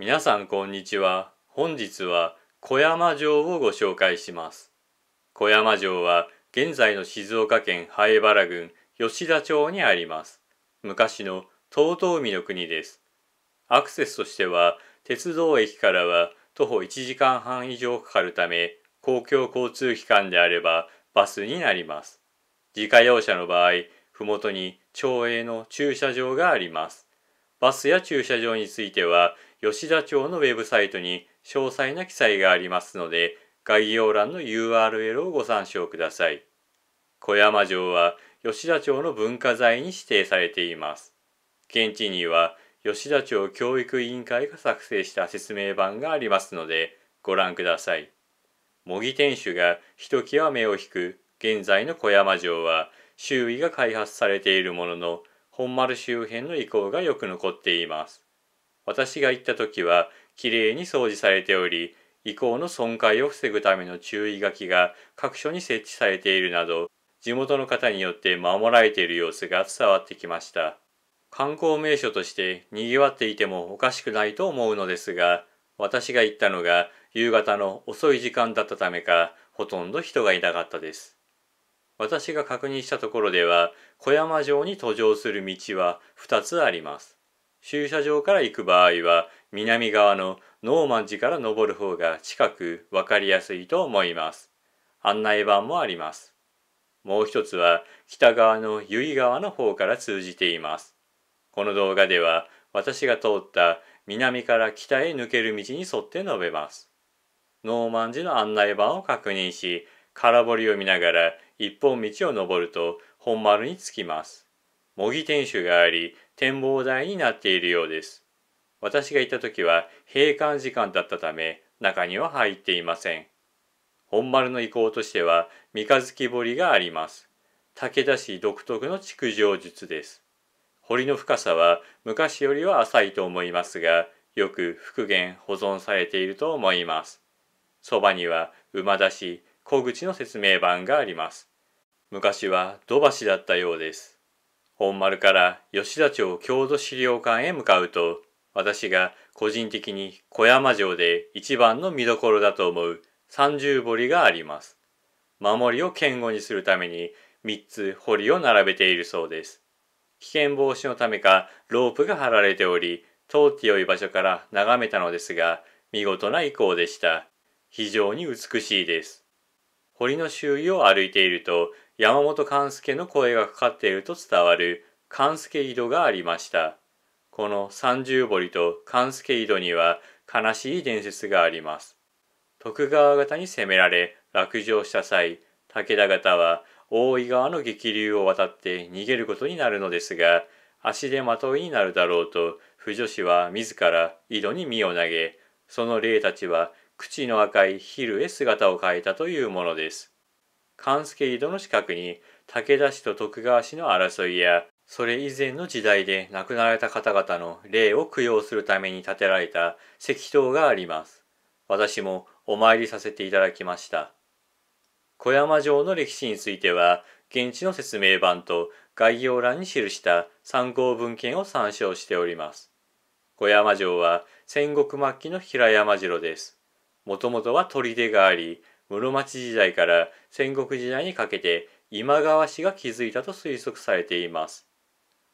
皆さんこんにちは。本日は小山城をご紹介します。小山城は現在の静岡県灰原郡吉田町にあります。昔の東東海の国です。アクセスとしては鉄道駅からは徒歩1時間半以上かかるため公共交通機関であればバスになります。自家用車の場合、麓に町営の駐車場があります。バスや駐車場については、吉田町のウェブサイトに詳細な記載がありますので、概要欄の URL をご参照ください。小山城は吉田町の文化財に指定されています。現地には吉田町教育委員会が作成した説明版がありますので、ご覧ください。模擬店主がひときわ目を引く現在の小山城は、周囲が開発されているものの、本丸周辺の遺構がよく残っています私が行った時はきれいに掃除されており遺構の損壊を防ぐための注意書きが各所に設置されているなど地元の方によって守られている様子が伝わってきました観光名所として賑わっていてもおかしくないと思うのですが私が行ったのが夕方の遅い時間だったためかほとんど人がいなかったです私が確認したところでは小山城に登場する道は2つあります駐車場から行く場合は南側のノーマン寺から登る方が近く分かりやすいと思います案内板もありますもう一つは北側の由比川の方から通じていますこの動画では私が通った南から北へ抜ける道に沿って述べますノーマン寺の案内板を確認し空堀を見ながら一本道を登ると本丸に着きます。模擬天守があり展望台になっているようです。私が行った時は閉館時間だったため中には入っていません。本丸の遺構としては三日月堀があります。武田氏独特の築城術です。堀の深さは昔よりは浅いと思いますが、よく復元保存されていると思います。そばには馬出し、小口の説明板があります。昔は土橋だったようです。本丸から吉田町郷土資料館へ向かうと、私が個人的に小山城で一番の見どころだと思う三重堀があります。守りを堅固にするために3つ堀を並べているそうです。危険防止のためかロープが張られており、通って良い場所から眺めたのですが、見事な遺構でした。非常に美しいです。堀の周囲を歩いていると山本勘助の声がかかっていると伝わる勘助井戸がありました。この三重堀と勘助井戸には悲しい伝説があります。徳川方に攻められ落城した際、武田方は大井川の激流を渡って逃げることになるのですが、足手まといになるだろうと、婦女子は自ら井戸に身を投げ、その霊たちは口の赤い昼へ姿を変えたというものです。勘助井戸の近くに武田氏と徳川氏の争いやそれ以前の時代で亡くなられた方々の霊を供養するために建てられた石塔があります。私もお参りさせていただきました。小山城の歴史については、現地の説明版と概要欄に記した参考文献を参照しております。小山城は戦国末期の平山城です。もともとは砦があり室町時代から戦国時代にかけて今川氏が築いたと推測されています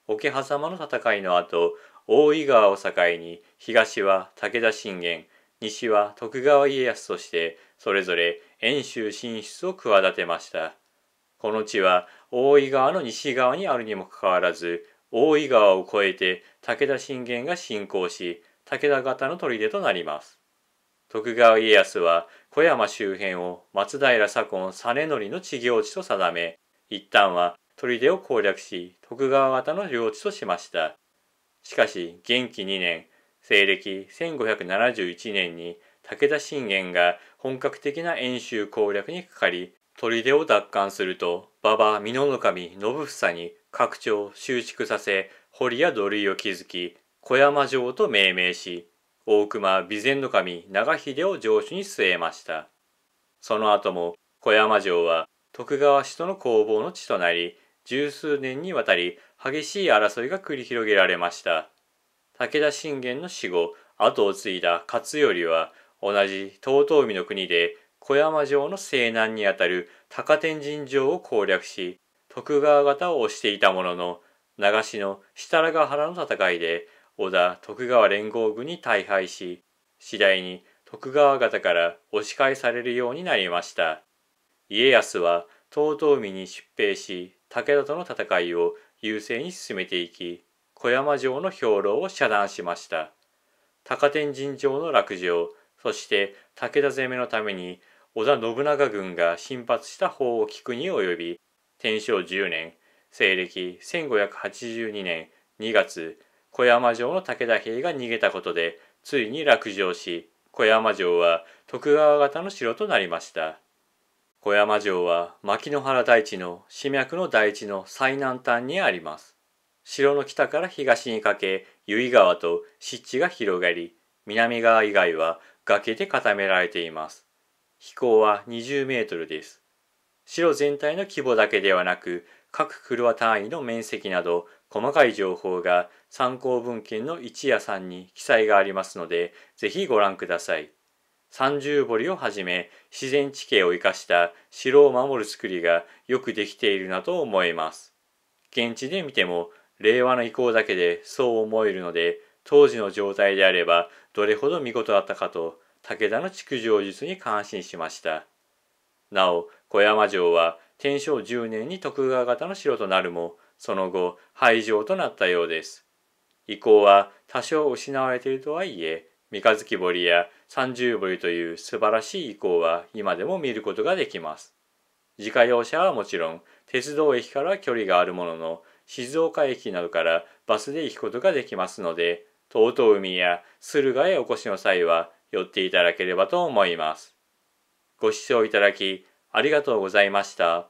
桶狭間の戦いの後大井川を境に東は武田信玄西は徳川家康としてそれぞれ遠州進出を企てましたこの地は大井川の西側にあるにもかかわらず大井川を越えて武田信玄が侵攻し武田方の砦となります徳川家康は小山周辺を松平左近実則の地行地と定め、一旦は砦を攻略し、徳川方の領地としました。しかし、元気2年、西暦1571年に武田信玄が本格的な遠州攻略にかかり、砦を奪還すると、馬場美濃守信房に拡張、収築させ、堀や土塁を築き、小山城と命名し、大隈備前守長秀を城主に据えました。その後も小山城は徳川氏との攻防の地となり、十数年にわたり激しい争いが繰り広げられました。武田信玄の死後、後を継いだ勝頼は、同じ遠江の国で小山城の西南にあたる高天神城を攻略し、徳川方を推していたものの、長篠設楽原の戦いで織田徳川連合軍に大敗し次第に徳川方から押し返されるようになりました家康は遠江に出兵し武田との戦いを優勢に進めていき小山城の兵糧を遮断しました高天神城の落城そして武田攻めのために織田信長軍が進発した法を聞くに及び天正10年西暦1582年2月小山城の武田兵が逃げたことでついに落城し小山城は徳川方の城となりました小山城は牧之原大地の市脈の大地の最南端にあります城の北から東にかけ由比川と湿地が広がり南側以外は崖で固められています飛行は20メートルです城全体の規模だけではなく各フロア単位の面積など細かい情報が参考文献の1や3に記載がありますので、ぜひご覧ください。三重堀をはじめ、自然地形を生かした城を守る作りがよくできているなと思います。現地で見ても、令和の遺構だけでそう思えるので、当時の状態であればどれほど見事だったかと、武田の築城術に感心しました。なお、小山城は天正10年に徳川方の城となるも、その後、廃城となったようです。意向は多少失われているとはいえ三日月堀や三重堀という素晴らしい遺構は今でも見ることができます。自家用車はもちろん鉄道駅から距離があるものの静岡駅などからバスで行くことができますので遠江海や駿河へお越しの際は寄っていただければと思います。ご視聴いただきありがとうございました。